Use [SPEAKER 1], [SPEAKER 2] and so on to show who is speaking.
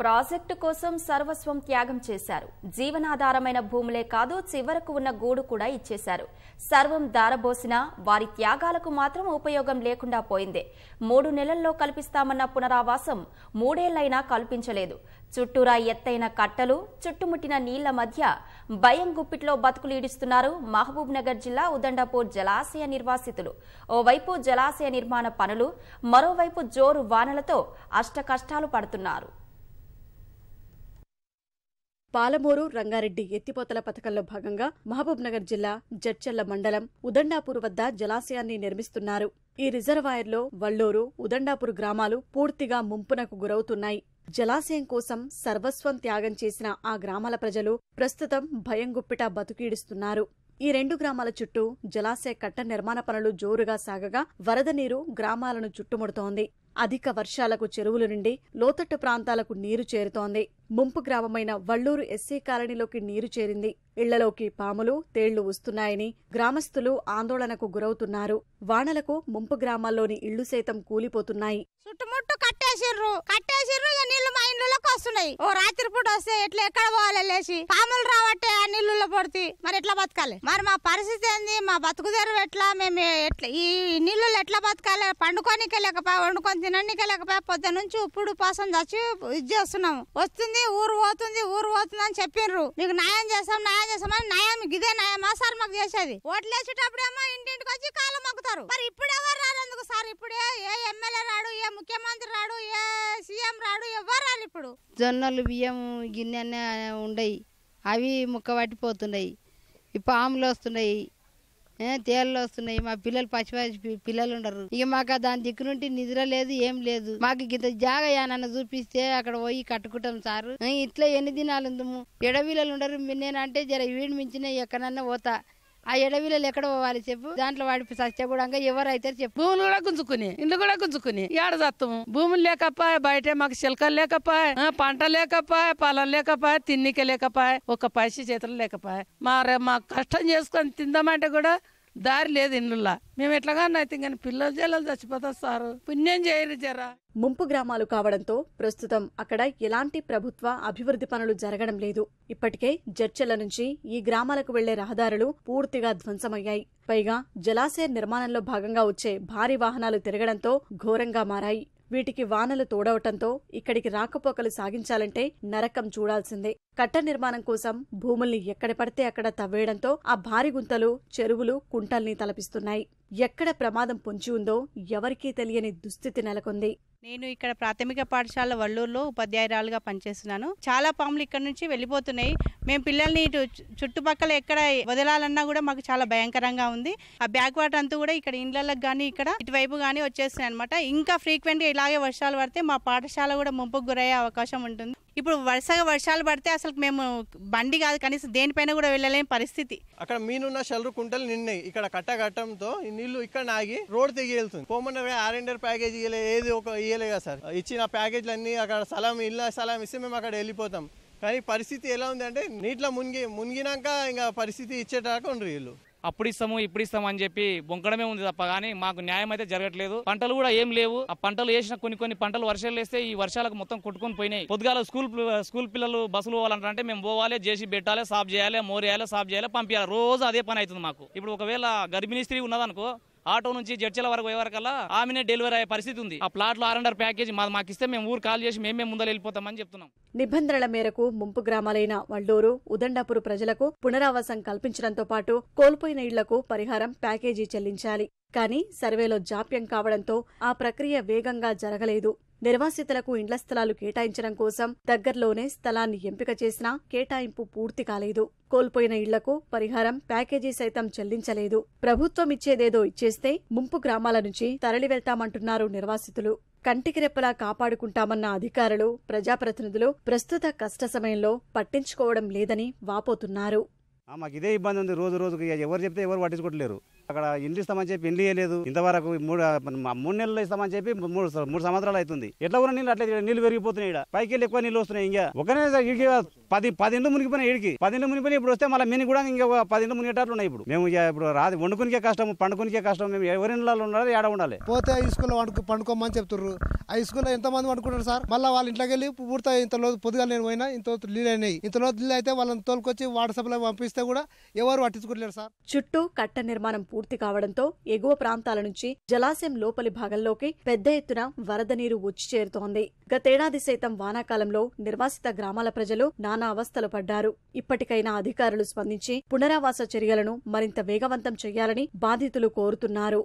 [SPEAKER 1] project కోసం సర్వస్వం త్యాగం చేశారు జీవనాధారమైన భూములే కాదు చివరకు ఉన్న గూడు కూడా ఇచ్చేశారు సర్వం దారబోసినా వారి త్యాగాలకు మాత్రం ఉపయోగం లేకుండా పోయింది మూడు నెలల్లో కల్పిస్తామన్న పునరావాసం మూడేళ్లైనా కల్పించలేదు చుట్టూరా ఎత్తైన కట్టలు చుట్టుముట్టిన నీళ్ల మధ్య భయం గుప్పిట్లో బతుకులు ఈడుస్తున్నారు మహబూబ్ నగర్ జిల్లా ఉదండపూర్ జలాశయ నిర్వాసితులు ఓవైపు
[SPEAKER 2] జలాశయ నిర్మాణ పనులు మరోవైపు జోరు వానలతో అష్టకష్టాలు పడుతున్నారు పాలమూరు రంగారెడ్డి ఎత్తిపోతల పథకంలో భాగంగా మహబూబ్నగర్ జిల్లా జడ్చర్ల మండలం ఉదండాపూర్ వద్ద జలాశయాన్ని నిర్మిస్తున్నారు ఈ రిజర్వాయర్లో వల్లూరు ఉదండాపూర్ గ్రామాలు పూర్తిగా ముంపునకు గురవుతున్నాయి జలాశయం కోసం సర్వస్వం త్యాగం చేసిన ఆ గ్రామాల ప్రజలు ప్రస్తుతం భయం గుప్పిట బతుకీడుస్తున్నారు ఈ రెండు గ్రామాల చుట్టూ జలాశయ కట్ట నిర్మాణ పనులు జోరుగా సాగగా వరద నీరు గ్రామాలను చుట్టుముడుతోంది అధిక వర్షాలకు చెరువులు నుండి లోతట్టు ప్రాంతాలకు నీరు చేరుతోంది ముంపు గ్రామమైన వళ్లూరు ఎస్సీ కాలనీలోకి నీరు చేరింది ఇళ్లలోకి పాములు తేళ్లు వస్తున్నాయని గ్రామస్తులు ఆందోళనకు గురవుతున్నారు వానలకు ముంపు గ్రామాల్లోని ఇళ్లు సైతం కూలిపోతున్నాయి చుట్టుముట్టు
[SPEAKER 1] కట్ట కట్టేసిర్రు కట్టేసిర్రు ఇక నీళ్లు మా ఇండ్లలోకి వస్తున్నాయి ఓ రాత్రి పూట వస్తే ఎట్లా ఎక్కడ పోవాలి లేచి పాములు రావట్టే ఆ నీళ్ళు పడితే మరి ఎట్లా బతకాలి మరి మా పరిస్థితి ఏంది మా బతుకు తెరువు ఎట్లా మేము ఎట్లా ఈ నీళ్ళు ఎట్లా బతకాలి పండుకోనికే లేకపోయా వండుకొని తిననికే లేకపోయా పొద్దు నుంచి ఇప్పుడు కోసం చచ్చి ఇది చేస్తున్నాము వస్తుంది ఊరు పోతుంది ఊరు పోతుంది అని చెప్పిండ్రు మీకు న్యాయం చేస్తాం న్యాయం చేస్తామని న్యాయం ఇదే న్యాయమా సార్ మాకు చేసేది ఓట్లు వేసేటప్పుడేమో ఇంటింటికి వచ్చి కాలం మొక్కుతారు మరి ఇప్పుడు ఎవరు రారు సార్ ఇప్పుడే ఏ ఎమ్మెల్యే రాడు ఏ ముఖ్యమంత్రి బియ్యం రాడు ఎవ్వరు రాలి ఇప్పుడు జొన్నలు బియ్యం గిన్నె ఉండయి అవి ముక్క పట్టిపోతున్నాయి ఈ పాములు వస్తున్నాయి తేళ్ళు వస్తున్నాయి మా పిల్లలు పచ్చి పచ్చి పిల్లలు ఉండరు ఇక మాకు దాని దిక్కు నుండి నిద్ర లేదు ఏం లేదు మాకు ఇంత జాగా నన్ను చూపిస్తే అక్కడ పోయి కట్టుకుంటాం సారు ఇట్లా ఎన్ని దినాలు ఉందము ఎడవీళ్ళు ఉండరు నేనంటే జర వీడి మించిన ఎక్కడన్నా పోతా ఆ ఎడవిలో ఎక్కడ పోవాలి చెప్పు దాంట్లో వాడి సత్యగూడంగా ఎవరైతే చెప్పు భూములు కూడా గుంజుకుని ఇల్లు కూడా గుంజుకుని ఏడ చత్తము భూములు లేకపాయ బయట మాకు చిలకలు లేకపాయ పంట లేకపాయ పొలం లేకపాయ తిన్నిక లేకపాయ ఒక పైసి చేతులు లేకపాయ మా
[SPEAKER 2] మా కష్టం చేసుకొని తిందామంటే కూడా దారి లేదు ఇండ్లులా మేము ఎట్లాగా అయితే ఇంకా పిల్లలు చేయాలి చచ్చిపోతారు సారు పుణ్యం చేయరు జరా ముంపు గ్రామాలు కావడంతో ప్రస్తుతం అక్కడ ఎలాంటి ప్రభుత్వ అభివృద్ధి పనులు జరగడం లేదు ఇప్పటికే జడ్చెల నుంచి ఈ గ్రామాలకు వెళ్లే రహదారులు పూర్తిగా ధ్వంసమయ్యాయి పైగా జలాశయ నిర్మాణంలో భాగంగా వచ్చే భారీ వాహనాలు తిరగడంతో ఘోరంగా మారాయి వీటికి వానలు తోడవటంతో ఇక్కడికి రాకపోకలు సాగించాలంటే నరకం చూడాల్సిందే కట్ట నిర్మాణం కోసం భూముల్ని ఎక్కడ పడితే అక్కడ తవ్వేయడంతో ఆ భారీ గుంతలు చెరువులు కుంటల్ని తలపిస్తున్నాయి ఎక్కడ ప్రమాదం పొంచి ఉందో ఎవరికీ తెలియని దుస్థితి నెలకొంది
[SPEAKER 1] నేను ఇక్కడ ప్రాథమిక పాఠశాల వల్లూరులో ఉపాధ్యాయురాలుగా పనిచేస్తున్నాను చాలా పాములు ఇక్కడ నుంచి వెళ్ళిపోతున్నాయి మేము పిల్లల్ని ఇటు చుట్టుపక్కల ఎక్కడ వదలాలన్నా కూడా మాకు చాలా భయంకరంగా ఉంది ఆ బ్యాక్ వాటర్ అంతా కూడా ఇక్కడ ఇండ్లలకు కానీ ఇక్కడ ఇటువైపు కానీ వచ్చేస్తున్నాయి అనమాట ఇంకా ఫ్రీక్వెంట్గా ఇలాగే వర్షాలు పడితే మా పాఠశాల కూడా ముంపుకు గురయ్యే అవకాశం ఉంటుంది ఇప్పుడు వరుసగా వర్షాలు పడితే అసలు మేము బండి కాదు కనీసం దేనిపైన కూడా వెళ్ళలేని
[SPEAKER 2] పరిస్థితి అక్కడ మీనున్న షల్లు కుంటలు నిన్నాయి ఇక్కడ కట్ట కట్టడంతో నీళ్లు ఇక్కడ ఆగి రోడ్ దిగి వెళ్తుంది పోమన్న ఆరెండర్ ప్యాకేజ్ ఏది ఒక ఇయ్యలే కదా సార్ ఇచ్చిన ప్యాకేజ్లు అన్ని అక్కడ స్థలం ఇళ్ళ స్థలం ఇస్తే మేము అక్కడ వెళ్ళిపోతాం కానీ పరిస్థితి ఎలా ఉందంటే నీటిలో మునిగి మునిగినాక ఇంకా పరిస్థితి ఇచ్చేటాక ఉండరు వీళ్ళు
[SPEAKER 1] అప్పుడు ఇస్తాము ఇప్పుడు ఇస్తాము అని చెప్పి బొంకడమే ఉంది తప్ప కానీ మాకు న్యాయం అయితే జరగట్లేదు పంటలు కూడా ఏం లేవు ఆ పంటలు వేసిన కొన్ని కొన్ని పంటలు వర్షాలు వేస్తే ఈ వర్షాలకు మొత్తం కొట్టుకొని పోయినాయి పొద్దుగాల స్కూల్ స్కూల్ పిల్లలు బస్సులు పోవాలంటే మేము పోవాలి చేసి పెట్టాలి సాఫ్ చేయాలి మోరేయాలి సాఫ్ చేయాలి పంపించాలి రోజు అదే పని అవుతుంది మాకు ఇప్పుడు ఒకవేళ గర్భిణీ స్త్రీ ఉన్నదనుకో ఆటో నుంచి జడ్చల వరకు పోయే ఆమెనే డెలివరీ అయ్యే పరిస్థితి ఉంది ఆ ప్లాట్లో ఆర్ అండర్ ప్యాకేజ్ మాకు ఇస్తే మేము ఊరు కాల్ చేసి మేమే ముందర వెళ్ళిపోతామని చెప్తున్నాం
[SPEAKER 2] నిబంధనల మేరకు ముంపు గ్రామాలైన వల్డూరు ఉదండాపురు ప్రజలకు పునరావాసం కల్పించడంతో పాటు కోల్పోయిన ఇళ్లకు పరిహారం ప్యాకేజీ చెల్లించాలి కానీ సర్వేలో జాప్యం కావడంతో ఆ ప్రక్రియ వేగంగా జరగలేదు నిర్వాసితులకు ఇండ్ల స్థలాలు కేటాయించడం కోసం దగ్గర్లోనే స్థలాన్ని ఎంపిక చేసినా కేటాయింపు పూర్తి కాలేదు కోల్పోయిన ఇళ్లకు పరిహారం ప్యాకేజీ సైతం చెల్లించలేదు ప్రభుత్వం ఇచ్చేదేదో ఇచ్చేస్తే ముంపు గ్రామాల నుంచి తరలి వెళ్తామంటున్నారు నిర్వాసితులు కంటికి రెప్పలా కాపాడుకుంటామన్న అధికారులు ప్రజాప్రతినిధులు ప్రస్తుత కష్ట సమయంలో పట్టించుకోవడం లేదని వాపోతున్నారు మాకు ఇదే ఇబ్బంది ఉంది రోజు రోజుకి ఎవరు చెప్తే ఎవరు పట్టించుకోవట్లేరు అక్కడ ఇండ్లు ఇస్తామని చెప్పి ఇండ్లు ఇవ్వలేదు ఇంతవరకు మూడు మూడు నెలలు ఇస్తామని చెప్పి మూడు మూడు సంవత్సరాలు అవుతుంది ఎట్లా కూడా నీళ్ళు అట్లా నీళ్ళు పెరిగిపోతున్నాయి ఇక్కడ పైకి వెళ్ళి ఎక్కువ నీళ్ళు వస్తున్నాయి ఇంకా ఒకనే పది పదిండ్లు మునిగిపోయినా ఏడికి పదిండ్లు మునిగిపోయినా ఇప్పుడు వస్తే మళ్ళీ మిని కూడా ఇంకొక పదిండ్లు మునిగేటట్లు ఉన్నాయి ఇప్పుడు మేము ఇప్పుడు రాదు వండుకునికే కష్టం పండుకునికే కష్టం మేము ఎవరి ఇళ్ళలో ఉండాలి ఏడ
[SPEAKER 1] ఉండాలి పోతే హై స్కూల్లో వండుకు పండుకోమని చెప్తున్నారు హై స్కూల్లో ఎంతమంది వండుకుంటారు సార్ మళ్ళీ వాళ్ళ ఇంట్లోకి వెళ్ళి పూర్తి ఇంత రోజు పొద్దుగా నేను పోయినా ఇంత నీళ్ళు అయినాయి ఇంత రోజు అయితే వాళ్ళని తోలుకొచ్చి లో పంపిస్తే కూడా
[SPEAKER 2] ఎవరు పట్టించుకోలేరు సార్ చుట్టూ కట్ట నిర్మాణం పూర్తి కావడంతో ఎగువ ప్రాంతాల నుంచి జలాశయం లోపలి భాగంలోకి పెద్ద ఎత్తున వరద నీరు వచ్చి చేరుతోంది గతేడాది సైతం వానాకాలంలో నిర్వాసిత గ్రామాల ప్రజలు నా నానా అవస్థలు పడ్డారు ఇప్పటికైనా అధికారులు స్పందించి పునరావాస చర్యలను మరింత వేగవంతం చేయాలని బాధితులు కోరుతున్నారు